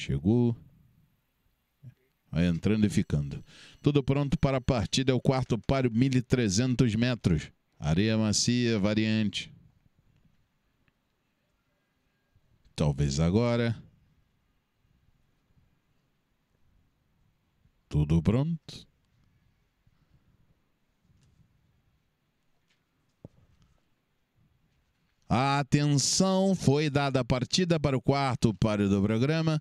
Chegou. Vai entrando e ficando. Tudo pronto para a partida. É o quarto páreo, 1.300 metros. Areia macia, variante. Talvez agora. Tudo pronto. A atenção foi dada a partida para o quarto páreo do programa.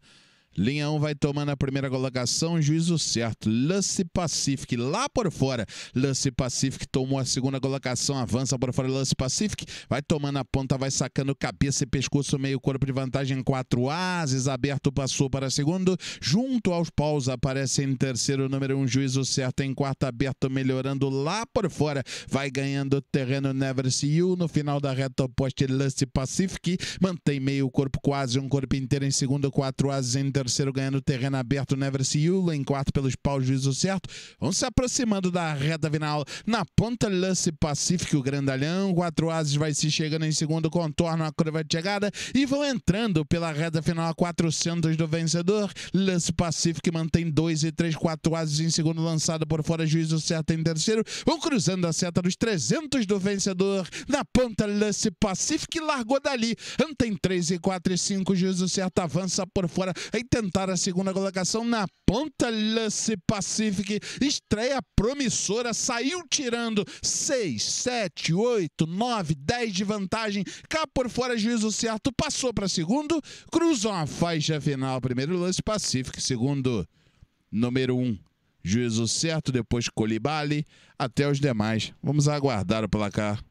Linha 1 vai tomando a primeira colocação, juízo certo. Lance Pacific lá por fora. Lance Pacific tomou a segunda colocação, avança por fora. Lance Pacific vai tomando a ponta, vai sacando cabeça e pescoço, meio corpo de vantagem. Quatro ases aberto, passou para segundo. Junto aos paus aparece em terceiro número um, juízo certo. Em quarto aberto, melhorando lá por fora. Vai ganhando terreno Never See You. No final da reta oposta, Lance Pacific mantém meio corpo, quase um corpo inteiro em segundo. Quatro ases em terceiro terceiro ganhando terreno aberto no See yula em quarto pelos paus juízo certo, vão se aproximando da reta final, na ponta lance pacífico grandalhão, quatro ases vai se chegando em segundo contorno a curva de chegada e vão entrando pela reta final a 400 do vencedor, lance pacífico mantém dois e três, quatro ases em segundo lançado por fora, juízo certo em terceiro, vão cruzando a seta dos 300 do vencedor, na ponta lance pacífico largou dali, Antém 3 e 4 e 5, Juízo Certo avança por fora, aí tentar a segunda colocação na ponta Lance Pacific. Estreia promissora, saiu tirando 6, 7, 8, 9, 10 de vantagem. Cá por fora, juízo certo, passou para segundo. Cruzou a faixa final. Primeiro Lance Pacific, segundo número 1. Um. Juízo certo, depois Colibali, até os demais. Vamos aguardar o placar.